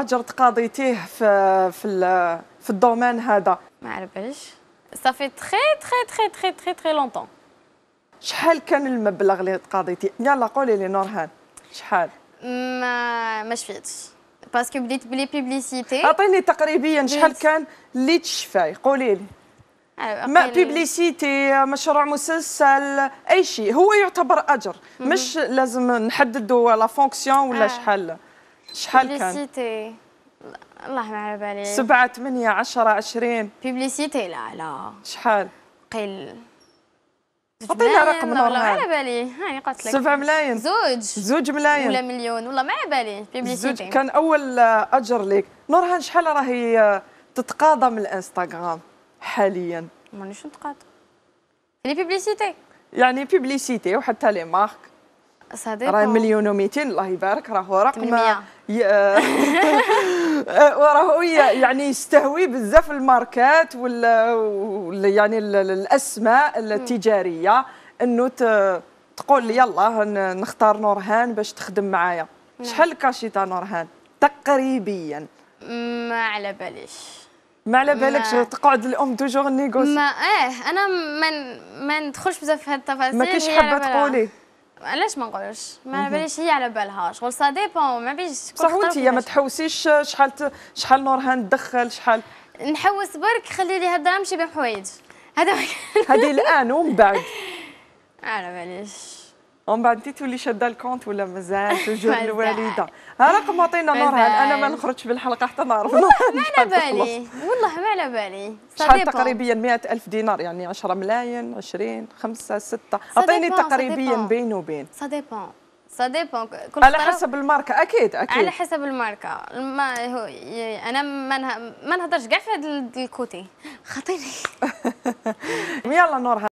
اجرت قضيتيه في في في الدومين هذا ما عرفتش صافي تري تري تري تري تري تري لونتون شحال كان المبلغ اللي تقاضيتي يلا قولي لي نورهان شحال ما ما شفيتش باسكو بديت بلي بيبليسيتي اعطيني تقريبيا شحال كان اللي تشفاي قولي لي أه، ما بيبليسيتي مشروع مسلسل اي شيء هو يعتبر اجر مش لازم نحددوا لا فونكسيون ولا آه. شحال شحال كان؟ بيبليسيتي الله ما على بالي سبعة ثمانية عشرة عشرين بيبليسيتي لا لا شحال؟ قيل اعطينا رقم نورمال والله ما على بالي هاني قلت لك سبعة ملايين زوج زوج ملايين ولا مليون والله ما على بالي بيبليسيتي زوج كان اول آه، اجر ليك نورهان شحال راهي آه، تتقاضى من الانستغرام حاليا مانيش نتقاضى لي بيبليسيتي يعني بيبليسيتي وحتى لي مارك صديق راهي مليون و200 الله يبارك راهو رقم 800 آه، وراه يعني يستهوي بزاف الماركات ولا, يعني الاسماء التجاريه انه تقول لي يلا نختار نورهان باش تخدم معايا شحال كاشيتا نورهان تقريبيا ما على باليش ما على بالكش تقعد الام توجور نيغوسي ما ايه انا ما ما ندخلش بزاف في هاد التفاصيل ما كاينش حابه تقولي علاش ما نقولوش ما على باليش هي على بالها شغل سا ديبون ما بيش صح وانت ما تحوسيش شحال شحال نورها ندخل شحال نحوس برك خلي لي هاد هالدراهم شي بحوايج هذا هذه الان ومن بعد على باليش ومن بعد انت تولي شاده الكونت ولا مازال توجور الوالده ها راكم معطينا نهار انا ما نخرجش بالحلقه حتى نعرف ما على بالي والله ما على بالي شحال تقريبا الف دينار يعني 10 ملايين 20 5 6 اعطيني تقريبا بين وبين سا ديبون سا ديبون كل على حسب الماركه اكيد اكيد على حسب الماركه ما هو انا ما نهضرش كاع في هذا الكوتي خطيني يلا نور